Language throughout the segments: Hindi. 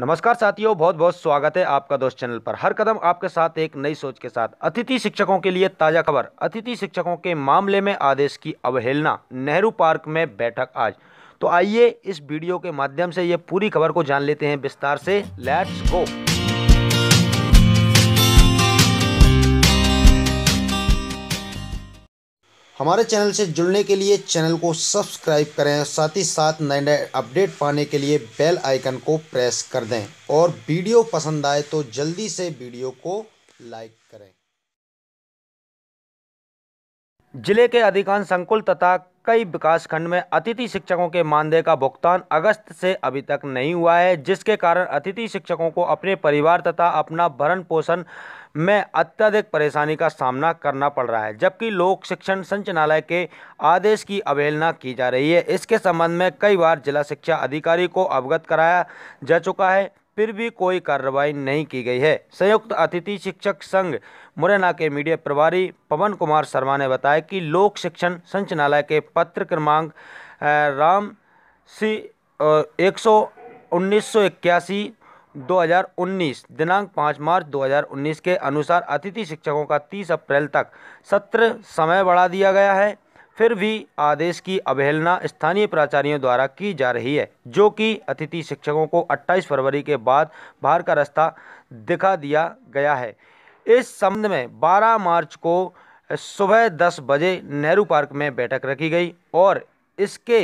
नमस्कार साथियों बहुत बहुत स्वागत है आपका दोस्त चैनल पर हर कदम आपके साथ एक नई सोच के साथ अतिथि शिक्षकों के लिए ताज़ा खबर अतिथि शिक्षकों के मामले में आदेश की अवहेलना नेहरू पार्क में बैठक आज तो आइए इस वीडियो के माध्यम से ये पूरी खबर को जान लेते हैं विस्तार से लेट्स गो हमारे चैनल से जुड़ने के लिए चैनल को सब्सक्राइब करें साथ ही साथ नए नए अपडेट पाने के लिए बेल आइकन को प्रेस कर दें और वीडियो पसंद आए तो जल्दी से वीडियो को लाइक करें जिले के अधिकांश संकुल तथा कई विकासखंड में अतिथि शिक्षकों के मानदेय का भुगतान अगस्त से अभी तक नहीं हुआ है जिसके कारण अतिथि शिक्षकों को अपने परिवार तथा अपना भरण पोषण में अत्यधिक परेशानी का सामना करना पड़ रहा है जबकि लोक शिक्षण संचालय के आदेश की अवहेलना की जा रही है इसके संबंध में कई बार जिला शिक्षा अधिकारी को अवगत कराया जा चुका है फिर भी कोई कार्रवाई नहीं की गई है संयुक्त अतिथि शिक्षक संघ मुरैना के मीडिया प्रभारी पवन कुमार शर्मा ने बताया कि लोक शिक्षण संचालय के पत्र क्रमांक राम सी एक सौ उन्नीस सौ इक्यासी दिनांक 5 मार्च 2019 के अनुसार अतिथि शिक्षकों का 30 अप्रैल तक सत्र समय बढ़ा दिया गया है फिर भी आदेश की अवहेलना स्थानीय प्राचार्यों द्वारा की जा रही है जो कि अतिथि शिक्षकों को 28 फरवरी के बाद बाहर का रास्ता दिखा दिया गया है इस संबंध में 12 मार्च को सुबह 10 बजे नेहरू पार्क में बैठक रखी गई और इसके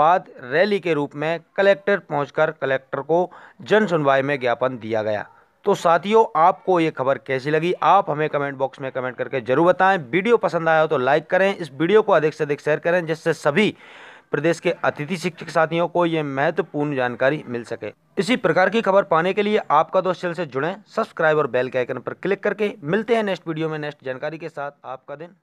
बाद रैली के रूप में कलेक्टर पहुंचकर कलेक्टर को जन सुनवाई में ज्ञापन दिया गया तो साथियों आपको ये खबर कैसी लगी आप हमें कमेंट बॉक्स में कमेंट करके जरूर बताएं वीडियो पसंद आया हो तो लाइक करें इस वीडियो को अधिक से अधिक शेयर करें जिससे सभी प्रदेश के अतिथि शिक्षक साथियों को ये महत्वपूर्ण जानकारी मिल सके इसी प्रकार की खबर पाने के लिए आपका दोस्त चैनल से जुड़ें सब्सक्राइब और बेल के आइकन पर क्लिक करके मिलते हैं नेक्स्ट वीडियो में नेक्स्ट जानकारी के साथ आपका दिन